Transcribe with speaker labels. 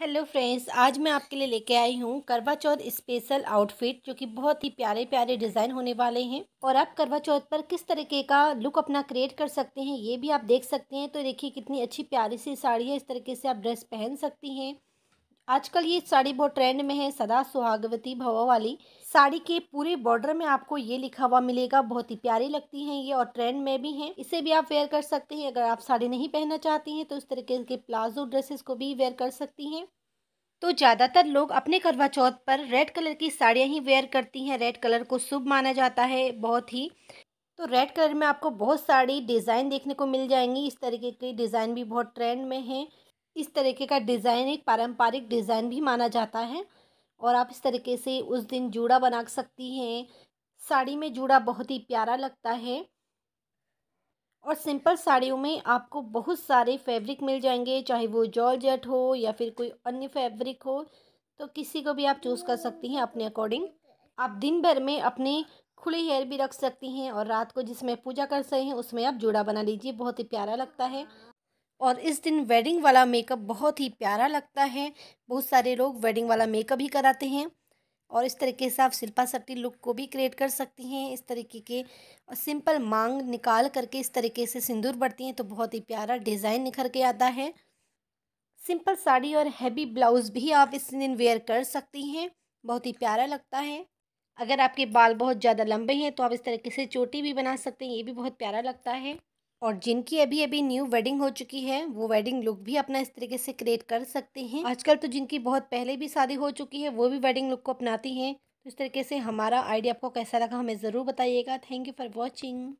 Speaker 1: hello friends आज मैं आपके लिए लेके आई हूँ करवा चौथ स्पेशल आउटफिट जो कि बहुत ही प्यारे प्यारे डिज़ाइन होने वाले हैं और आप करवा चौथ पर किस तरीके का लुक अपना क्रिएट कर सकते हैं ये भी आप देख सकते हैं तो देखिए कितनी अच्छी प्यारी सी साड़ी है इस तरीके से आप ड्रेस पहन सकती हैं आजकल ये साड़ी बहुत ट्रेंड में है सदा सुहागवती भव वाली साड़ी के पूरे बॉर्डर में आपको ये लिखा हुआ मिलेगा बहुत ही प्यारी लगती हैं ये और ट्रेंड में भी हैं इसे भी आप वेयर कर सकते हैं अगर आप साड़ी नहीं पहनना चाहती हैं तो इस तरीके के प्लाजो ड्रेसेस को भी वेयर कर सकती हैं तो ज़्यादातर लोग अपने करवा चौथ पर रेड कलर की साड़ियाँ ही वेयर करती हैं रेड कलर को शुभ माना जाता है बहुत ही तो रेड कलर में आपको बहुत साड़ी डिज़ाइन देखने को मिल जाएंगी इस तरीके की डिज़ाइन भी बहुत ट्रेंड में है इस तरीके का डिज़ाइन एक पारंपरिक डिज़ाइन भी माना जाता है और आप इस तरीके से उस दिन जूड़ा बना सकती हैं साड़ी में जूड़ा बहुत ही प्यारा लगता है और सिंपल साड़ियों में आपको बहुत सारे फैब्रिक मिल जाएंगे चाहे वो जॉर्जेट हो या फिर कोई अन्य फैब्रिक हो तो किसी को भी आप चूज़ कर सकती हैं अपने अकॉर्डिंग आप दिन भर में अपने खुले हेयर भी रख सकती हैं और रात को जिसमें पूजा कर सकें उसमें आप जूड़ा बना लीजिए बहुत ही प्यारा लगता है और इस दिन वेडिंग वाला मेकअप बहुत ही प्यारा लगता है बहुत सारे लोग वेडिंग वाला मेकअप ही कराते हैं और इस तरीके से आप शिल्पा शट्टी लुक को भी क्रिएट कर सकती हैं इस तरीके के और सिंपल मांग निकाल करके इस तरीके से सिंदूर बढ़ती हैं तो बहुत ही प्यारा डिज़ाइन निखर के आता है सिंपल साड़ी और हैवी ब्लाउज़ भी आप इस दिन वेयर कर सकती हैं बहुत ही प्यारा लगता है अगर आपके बाल बहुत ज़्यादा लंबे हैं तो आप इस तरीके से चोटी भी बना सकते हैं ये भी बहुत प्यारा लगता है और जिनकी अभी अभी न्यू वेडिंग हो चुकी है वो वेडिंग लुक भी अपना इस तरीके से क्रिएट कर सकते हैं आजकल तो जिनकी बहुत पहले भी शादी हो चुकी है वो भी वेडिंग लुक को अपनाती हैं तो इस तरीके से हमारा आइडिया आपको कैसा लगा हमें ज़रूर बताइएगा थैंक यू फॉर वॉचिंग